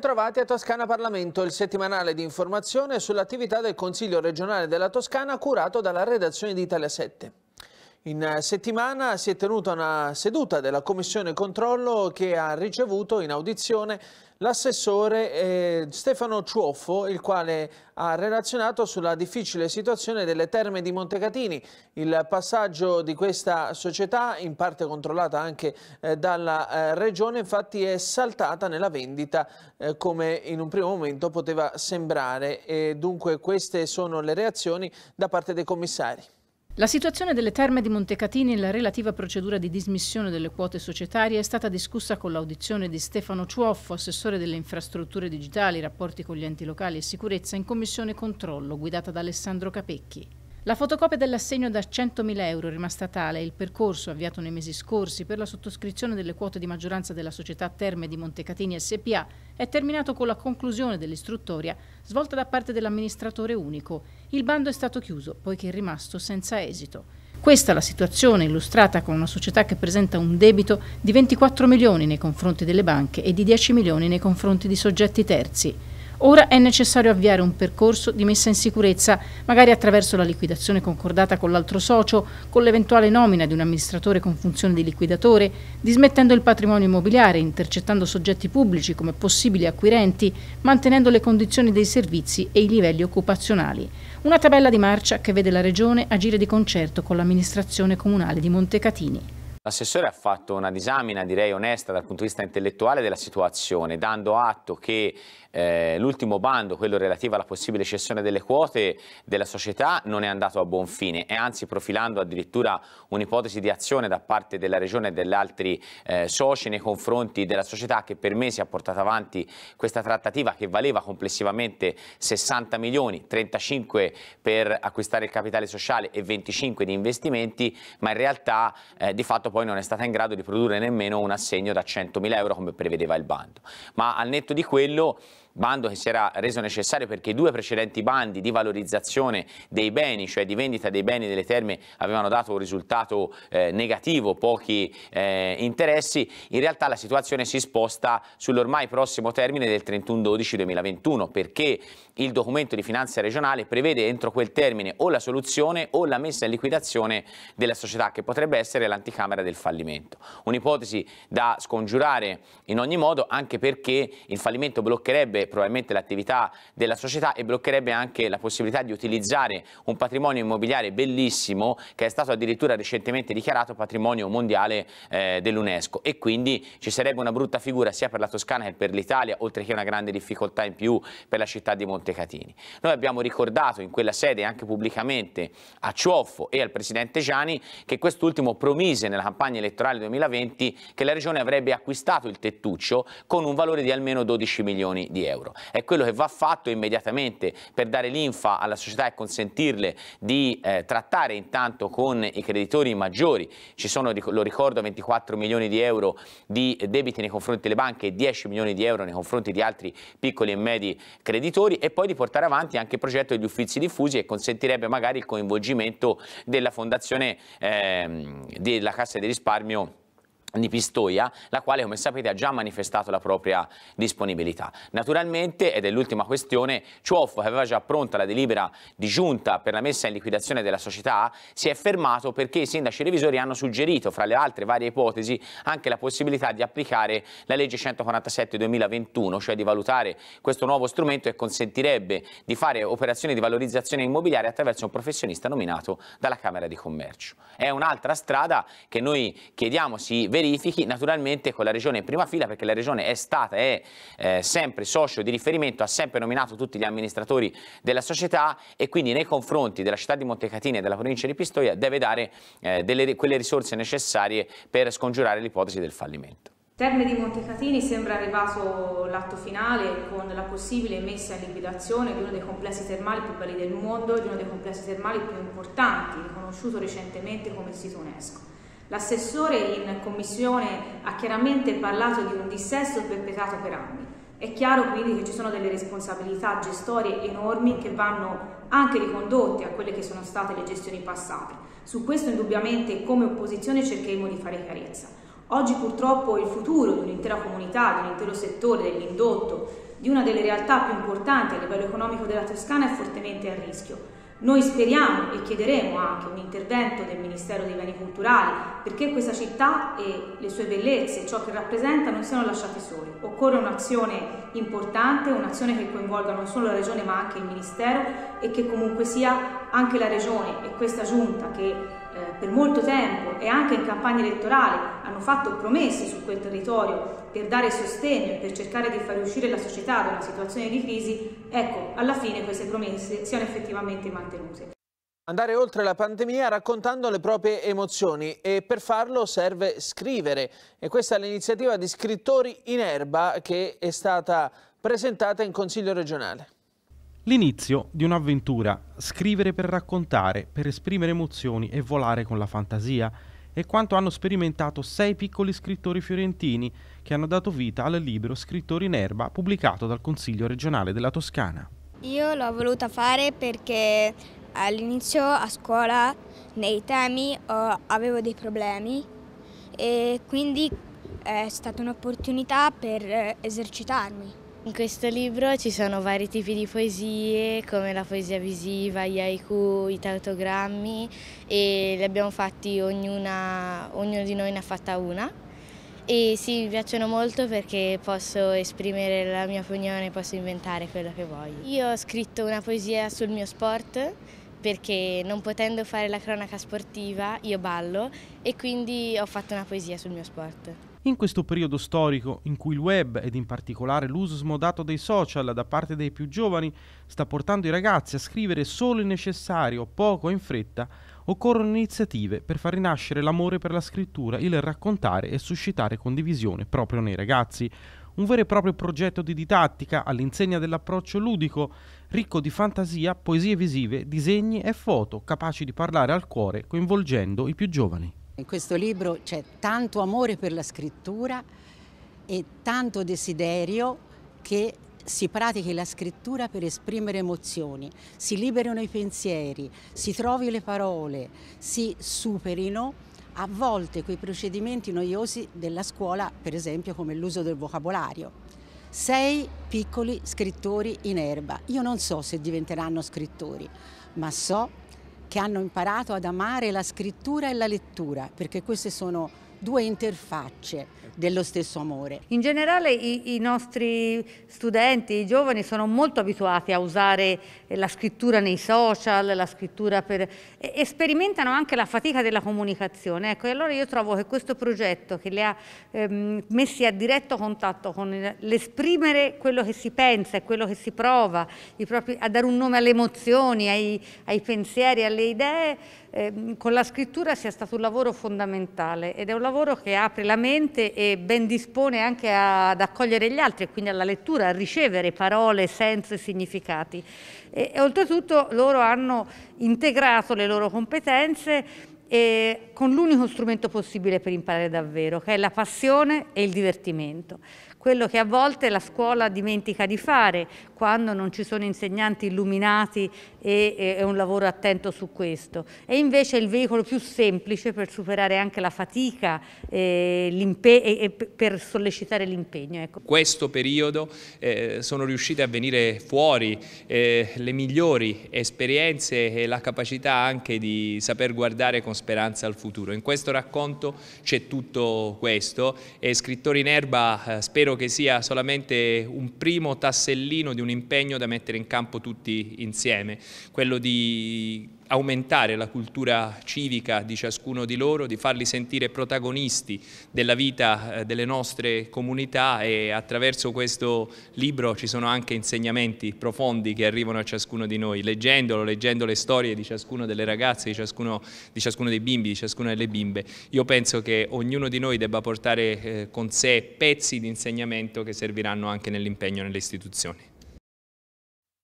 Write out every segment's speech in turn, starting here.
Bentrovati a Toscana Parlamento, il settimanale di informazione sull'attività del Consiglio regionale della Toscana curato dalla redazione di Italia 7. In eh, settimana si è tenuta una seduta della Commissione Controllo che ha ricevuto in audizione l'assessore eh, Stefano Ciuoffo, il quale ha relazionato sulla difficile situazione delle terme di Montecatini, il passaggio di questa società, in parte controllata anche eh, dalla eh, regione, infatti è saltata nella vendita eh, come in un primo momento poteva sembrare e dunque queste sono le reazioni da parte dei commissari. La situazione delle terme di Montecatini e la relativa procedura di dismissione delle quote societarie è stata discussa con l'audizione di Stefano Ciuoffo, assessore delle infrastrutture digitali, rapporti con gli enti locali e sicurezza in commissione controllo guidata da Alessandro Capecchi. La fotocopia dell'assegno da 100.000 euro rimasta tale e il percorso avviato nei mesi scorsi per la sottoscrizione delle quote di maggioranza della società Terme di Montecatini SPA è terminato con la conclusione dell'istruttoria svolta da parte dell'amministratore unico. Il bando è stato chiuso poiché è rimasto senza esito. Questa è la situazione illustrata con una società che presenta un debito di 24 milioni nei confronti delle banche e di 10 milioni nei confronti di soggetti terzi. Ora è necessario avviare un percorso di messa in sicurezza, magari attraverso la liquidazione concordata con l'altro socio, con l'eventuale nomina di un amministratore con funzione di liquidatore, dismettendo il patrimonio immobiliare, intercettando soggetti pubblici come possibili acquirenti, mantenendo le condizioni dei servizi e i livelli occupazionali. Una tabella di marcia che vede la Regione agire di concerto con l'amministrazione comunale di Montecatini. L'assessore ha fatto una disamina, direi onesta dal punto di vista intellettuale, della situazione, dando atto che eh, l'ultimo bando, quello relativo alla possibile cessione delle quote della società, non è andato a buon fine e anzi profilando addirittura un'ipotesi di azione da parte della Regione e degli altri eh, soci nei confronti della società che per mesi ha portato avanti questa trattativa che valeva complessivamente 60 milioni, 35 per acquistare il capitale sociale e 25 di investimenti, ma in realtà eh, di fatto poi non è stata in grado di produrre nemmeno un assegno da 100 mila euro come prevedeva il bando. Ma al netto di quello bando che si era reso necessario perché i due precedenti bandi di valorizzazione dei beni, cioè di vendita dei beni delle terme, avevano dato un risultato eh, negativo, pochi eh, interessi, in realtà la situazione si sposta sull'ormai prossimo termine del 31-12-2021 perché il documento di finanza regionale prevede entro quel termine o la soluzione o la messa in liquidazione della società che potrebbe essere l'anticamera del fallimento. Un'ipotesi da scongiurare in ogni modo anche perché il fallimento bloccherebbe probabilmente l'attività della società e bloccherebbe anche la possibilità di utilizzare un patrimonio immobiliare bellissimo che è stato addirittura recentemente dichiarato patrimonio mondiale eh, dell'UNESCO e quindi ci sarebbe una brutta figura sia per la Toscana che per l'Italia oltre che una grande difficoltà in più per la città di Montecatini. Noi abbiamo ricordato in quella sede anche pubblicamente a Cioffo e al Presidente Gianni che quest'ultimo promise nella campagna elettorale 2020 che la Regione avrebbe acquistato il tettuccio con un valore di almeno 12 milioni di euro euro. È quello che va fatto immediatamente per dare linfa alla società e consentirle di eh, trattare intanto con i creditori maggiori. Ci sono, lo ricordo, 24 milioni di euro di debiti nei confronti delle banche e 10 milioni di euro nei confronti di altri piccoli e medi creditori e poi di portare avanti anche il progetto degli uffizi diffusi e consentirebbe magari il coinvolgimento della fondazione eh, della Cassa di Risparmio di Pistoia, la quale come sapete ha già manifestato la propria disponibilità. Naturalmente, ed è l'ultima questione, Ciuoffo che aveva già pronta la delibera di giunta per la messa in liquidazione della società si è fermato perché i sindaci revisori hanno suggerito, fra le altre varie ipotesi, anche la possibilità di applicare la legge 147-2021, cioè di valutare questo nuovo strumento che consentirebbe di fare operazioni di valorizzazione immobiliare attraverso un professionista nominato dalla Camera di Commercio. È un'altra strada che noi chiediamo si veda verifichi naturalmente con la regione in prima fila perché la regione è stata e è eh, sempre socio di riferimento, ha sempre nominato tutti gli amministratori della società e quindi nei confronti della città di Montecatini e della provincia di Pistoia deve dare eh, delle, quelle risorse necessarie per scongiurare l'ipotesi del fallimento. Terme di Montecatini sembra arrivato l'atto finale con la possibile messa in liquidazione di uno dei complessi termali più belli del mondo, di uno dei complessi termali più importanti, riconosciuto recentemente come sito UNESCO. L'assessore in commissione ha chiaramente parlato di un dissesto perpetrato per anni. È chiaro quindi che ci sono delle responsabilità gestorie enormi che vanno anche ricondotte a quelle che sono state le gestioni passate. Su questo indubbiamente come opposizione cercheremo di fare chiarezza. Oggi purtroppo il futuro di un'intera comunità, di un intero settore, dell'indotto, di una delle realtà più importanti a livello economico della Toscana è fortemente a rischio. Noi speriamo e chiederemo anche un intervento del Ministero dei Beni Culturali perché questa città e le sue bellezze, ciò che rappresenta, non siano lasciate sole. Occorre un'azione importante, un'azione che coinvolga non solo la Regione ma anche il Ministero e che comunque sia anche la Regione e questa Giunta che eh, per molto tempo e anche in campagna elettorale hanno fatto promesse su quel territorio per dare sostegno e per cercare di far uscire la società da una situazione di crisi, ecco, alla fine queste promesse siano effettivamente mantenute. Andare oltre la pandemia raccontando le proprie emozioni e per farlo serve scrivere e questa è l'iniziativa di Scrittori in Erba che è stata presentata in Consiglio regionale. L'inizio di un'avventura, scrivere per raccontare, per esprimere emozioni e volare con la fantasia, è quanto hanno sperimentato sei piccoli scrittori fiorentini che hanno dato vita al libro Scrittori in erba pubblicato dal Consiglio regionale della Toscana. Io l'ho voluta fare perché all'inizio a scuola nei temi avevo dei problemi e quindi eh, è stata un'opportunità per eh, esercitarmi. In questo libro ci sono vari tipi di poesie, come la poesia visiva, gli haiku, i tautogrammi e li abbiamo fatti ognuna, ognuno di noi ne ha fatta una. E sì, mi piacciono molto perché posso esprimere la mia opinione, posso inventare quello che voglio. Io ho scritto una poesia sul mio sport perché non potendo fare la cronaca sportiva io ballo e quindi ho fatto una poesia sul mio sport. In questo periodo storico in cui il web ed in particolare l'uso smodato dei social da parte dei più giovani sta portando i ragazzi a scrivere solo il necessario, poco e in fretta, occorrono iniziative per far rinascere l'amore per la scrittura, il raccontare e suscitare condivisione proprio nei ragazzi. Un vero e proprio progetto di didattica all'insegna dell'approccio ludico, ricco di fantasia, poesie visive, disegni e foto, capaci di parlare al cuore coinvolgendo i più giovani. In questo libro c'è tanto amore per la scrittura e tanto desiderio che si pratichi la scrittura per esprimere emozioni, si liberino i pensieri, si trovi le parole, si superino a volte quei procedimenti noiosi della scuola, per esempio come l'uso del vocabolario. Sei piccoli scrittori in erba. Io non so se diventeranno scrittori, ma so che hanno imparato ad amare la scrittura e la lettura, perché queste sono due interfacce dello stesso amore. In generale i, i nostri studenti, i giovani sono molto abituati a usare la scrittura nei social, la scrittura per... E, sperimentano anche la fatica della comunicazione. Ecco, e allora io trovo che questo progetto che le ha ehm, messi a diretto contatto con l'esprimere quello che si pensa e quello che si prova, propri, a dare un nome alle emozioni, ai, ai pensieri, alle idee, Ehm, con la scrittura sia stato un lavoro fondamentale ed è un lavoro che apre la mente e ben dispone anche a, ad accogliere gli altri e quindi alla lettura, a ricevere parole, senso e significati. E, e oltretutto loro hanno integrato le loro competenze e eh, con l'unico strumento possibile per imparare davvero, che è la passione e il divertimento quello che a volte la scuola dimentica di fare, quando non ci sono insegnanti illuminati e, e, un lavoro attento su questo. E invece è il veicolo più semplice per superare anche la fatica eh, e, per sollecitare l'impegno. Ecco. Questo periodo eh, sono riuscite a venire fuori eh, le migliori esperienze e la capacità anche di saper guardare con speranza al futuro. In questo racconto c'è tutto questo e Scrittori in Erba eh, spero che sia solamente un primo tassellino di un un impegno da mettere in campo tutti insieme, quello di aumentare la cultura civica di ciascuno di loro, di farli sentire protagonisti della vita eh, delle nostre comunità e attraverso questo libro ci sono anche insegnamenti profondi che arrivano a ciascuno di noi, leggendolo, leggendo le storie di ciascuno delle ragazze, di ciascuno, di ciascuno dei bimbi, di ciascuna delle bimbe. Io penso che ognuno di noi debba portare eh, con sé pezzi di insegnamento che serviranno anche nell'impegno nelle istituzioni.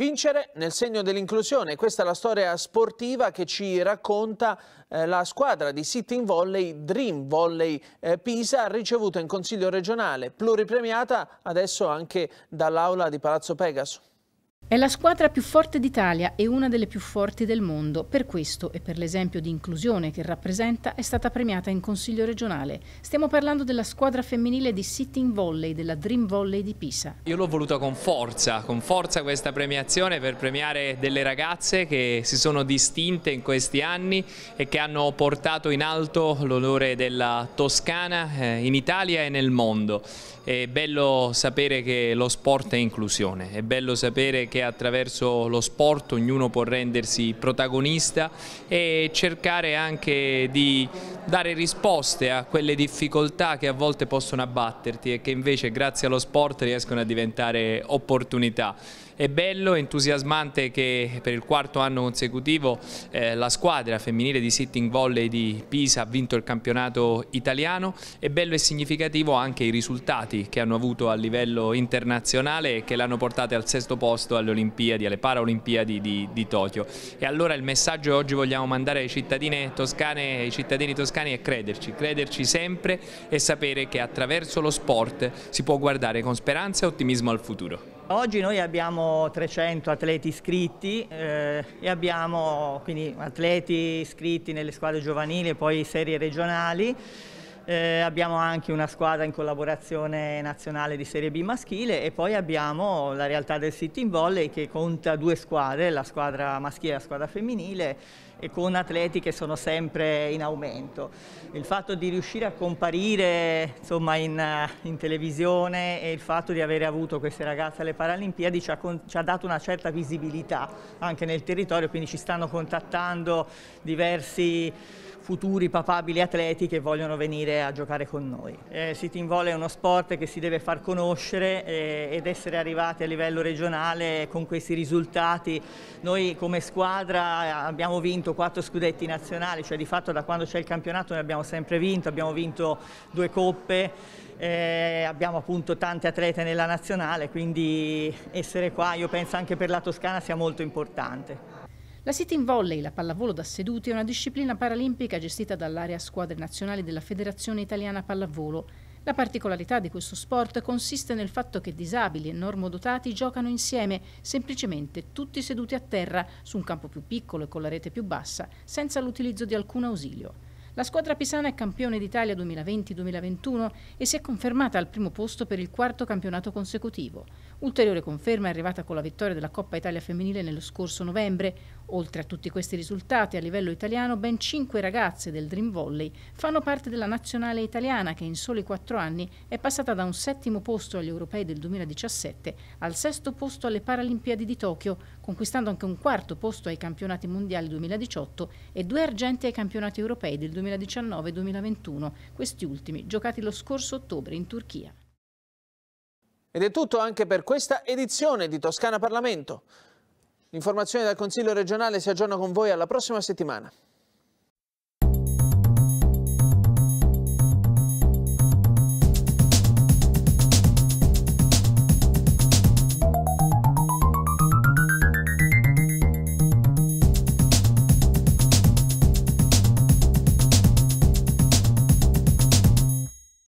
Vincere nel segno dell'inclusione, questa è la storia sportiva che ci racconta eh, la squadra di sitting volley Dream Volley eh, Pisa, ricevuta in Consiglio regionale, pluripremiata adesso anche dall'aula di Palazzo Pegaso. È la squadra più forte d'Italia e una delle più forti del mondo. Per questo e per l'esempio di inclusione che rappresenta è stata premiata in Consiglio regionale. Stiamo parlando della squadra femminile di sitting volley della Dream Volley di Pisa. Io l'ho voluta con forza, con forza questa premiazione per premiare delle ragazze che si sono distinte in questi anni e che hanno portato in alto l'onore della Toscana eh, in Italia e nel mondo. È bello sapere che lo sport è inclusione, è bello sapere che che attraverso lo sport ognuno può rendersi protagonista e cercare anche di dare risposte a quelle difficoltà che a volte possono abbatterti e che invece grazie allo sport riescono a diventare opportunità. È bello, entusiasmante che per il quarto anno consecutivo eh, la squadra femminile di sitting volley di Pisa ha vinto il campionato italiano. È bello e significativo anche i risultati che hanno avuto a livello internazionale e che l'hanno portata al sesto posto alle Olimpiadi, alle Paralimpiadi di, di Tokyo. E allora il messaggio che oggi vogliamo mandare ai cittadini toscani, ai cittadini toscani è crederci, crederci sempre e sapere che attraverso lo sport si può guardare con speranza e ottimismo al futuro. Oggi noi abbiamo 300 atleti iscritti eh, e abbiamo quindi atleti iscritti nelle squadre giovanili e poi serie regionali eh, abbiamo anche una squadra in collaborazione nazionale di Serie B maschile e poi abbiamo la realtà del City in Volley che conta due squadre, la squadra maschile e la squadra femminile e con atleti che sono sempre in aumento. Il fatto di riuscire a comparire insomma, in, in, televisione e il fatto di avere avuto queste ragazze alle Paralimpiadi ci ha, ci ha dato una certa visibilità anche nel territorio, quindi ci stanno contattando diversi futuri papabili atleti che vogliono venire a giocare con noi. Eh, City in Volley è uno sport che si deve far conoscere eh, ed essere arrivati a livello regionale con questi risultati. Noi come squadra eh, abbiamo vinto quattro scudetti nazionali, cioè di fatto da quando c'è il campionato ne abbiamo sempre vinto, abbiamo vinto due coppe, eh, abbiamo appunto tante atlete nella nazionale, quindi essere qua io penso anche per la Toscana sia molto importante. La sitting volley, la pallavolo da seduti, è una disciplina paralimpica gestita dall'area squadre nazionali della Federazione Italiana Pallavolo. La particolarità di questo sport consiste nel fatto che disabili e normodotati giocano insieme, semplicemente tutti seduti a terra, su un campo più piccolo e con la rete più bassa, senza l'utilizzo di alcun ausilio. La squadra pisana è campione d'Italia 2020-2021 e si è confermata al primo posto per il quarto campionato consecutivo. Ulteriore conferma è arrivata con la vittoria della Coppa Italia femminile nello scorso novembre. Oltre a tutti questi risultati a livello italiano, ben cinque ragazze del Dream Volley fanno parte della nazionale italiana che in soli quattro anni è passata da un settimo posto agli europei del 2017 al sesto posto alle Paralimpiadi di Tokyo, conquistando anche un quarto posto ai campionati mondiali 2018 e due argenti ai campionati europei del 2019-2021, questi ultimi giocati lo scorso ottobre in Turchia. Ed è tutto anche per questa edizione di Toscana Parlamento. L'informazione dal Consiglio regionale si aggiorna con voi alla prossima settimana.